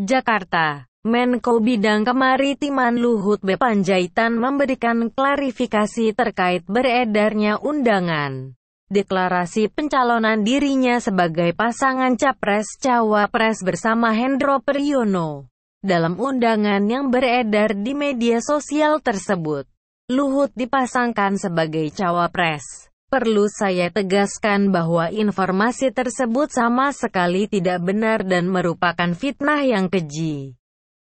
Jakarta. Menko Bidang Kemaritiman Luhut B. Panjaitan memberikan klarifikasi terkait beredarnya undangan deklarasi pencalonan dirinya sebagai pasangan Capres-Cawapres bersama Hendro Priyono. Dalam undangan yang beredar di media sosial tersebut, Luhut dipasangkan sebagai Cawapres. Perlu saya tegaskan bahwa informasi tersebut sama sekali tidak benar dan merupakan fitnah yang keji.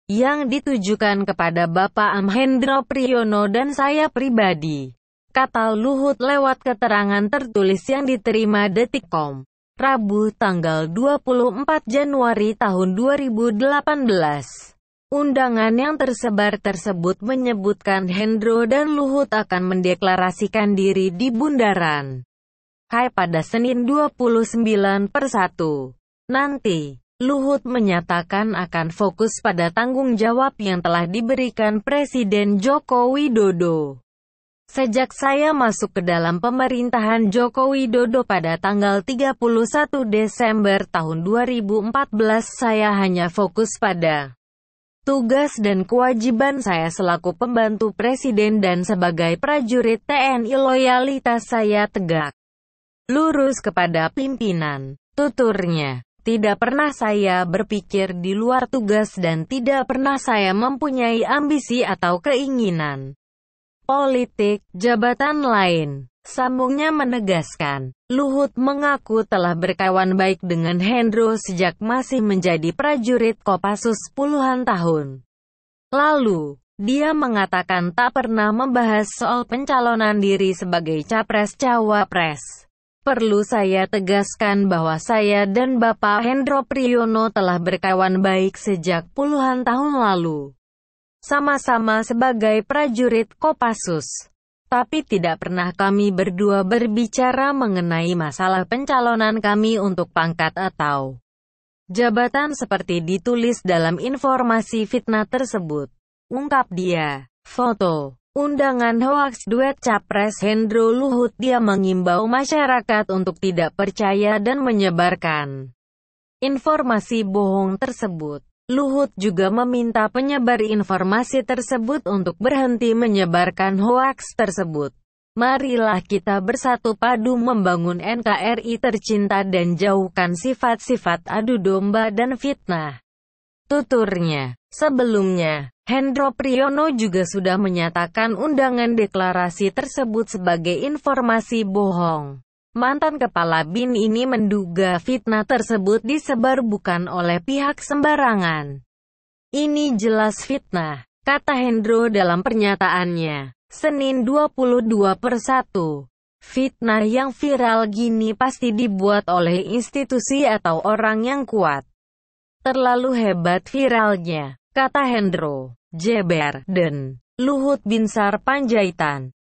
Yang ditujukan kepada Bapak Amhendro Priyono dan saya pribadi. Kata Luhut lewat keterangan tertulis yang diterima Detikcom, Rabu tanggal 24 Januari tahun 2018. Undangan yang tersebar tersebut menyebutkan Hendro dan Luhut akan mendeklarasikan diri di Bundaran Hai pada Senin 29 per 1. Nanti, Luhut menyatakan akan fokus pada tanggung jawab yang telah diberikan Presiden Joko Widodo. Sejak saya masuk ke dalam pemerintahan Joko Widodo pada tanggal 31 Desember tahun 2014 saya hanya fokus pada Tugas dan kewajiban saya selaku pembantu presiden dan sebagai prajurit TNI loyalitas saya tegak. Lurus kepada pimpinan. Tuturnya. Tidak pernah saya berpikir di luar tugas dan tidak pernah saya mempunyai ambisi atau keinginan politik, jabatan lain. Sambungnya menegaskan, Luhut mengaku telah berkawan baik dengan Hendro sejak masih menjadi prajurit Kopassus puluhan tahun. Lalu, dia mengatakan tak pernah membahas soal pencalonan diri sebagai capres-cawapres. Perlu saya tegaskan bahwa saya dan Bapak Hendro Priyono telah berkawan baik sejak puluhan tahun lalu. Sama-sama sebagai prajurit Kopassus tapi tidak pernah kami berdua berbicara mengenai masalah pencalonan kami untuk pangkat atau jabatan seperti ditulis dalam informasi fitnah tersebut. Ungkap dia. Foto. Undangan hoaks duet Capres Hendro Luhut dia mengimbau masyarakat untuk tidak percaya dan menyebarkan informasi bohong tersebut. Luhut juga meminta penyebar informasi tersebut untuk berhenti menyebarkan hoaks tersebut. Marilah kita bersatu padu membangun NKRI tercinta dan jauhkan sifat-sifat adu domba dan fitnah. Tuturnya, sebelumnya, Hendro Priyono juga sudah menyatakan undangan deklarasi tersebut sebagai informasi bohong. Mantan kepala BIN ini menduga fitnah tersebut disebar bukan oleh pihak sembarangan. Ini jelas fitnah, kata Hendro dalam pernyataannya. Senin 22 per 1. Fitnah yang viral gini pasti dibuat oleh institusi atau orang yang kuat. Terlalu hebat viralnya, kata Hendro. Jeber, dan Luhut Binsar Panjaitan.